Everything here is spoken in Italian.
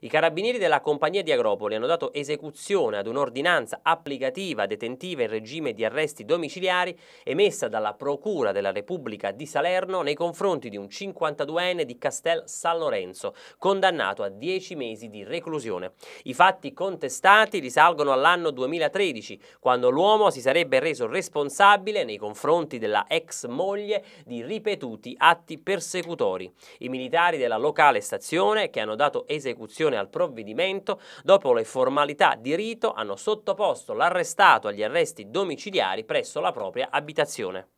I carabinieri della compagnia di Agropoli hanno dato esecuzione ad un'ordinanza applicativa detentiva in regime di arresti domiciliari emessa dalla Procura della Repubblica di Salerno nei confronti di un 52enne di Castel San Lorenzo, condannato a 10 mesi di reclusione. I fatti contestati risalgono all'anno 2013, quando l'uomo si sarebbe reso responsabile nei confronti della ex moglie di ripetuti atti persecutori. I militari della locale stazione, che hanno dato esecuzione l'opposizione al provvedimento, dopo le formalità di rito hanno sottoposto l'arrestato agli arresti domiciliari presso la propria abitazione.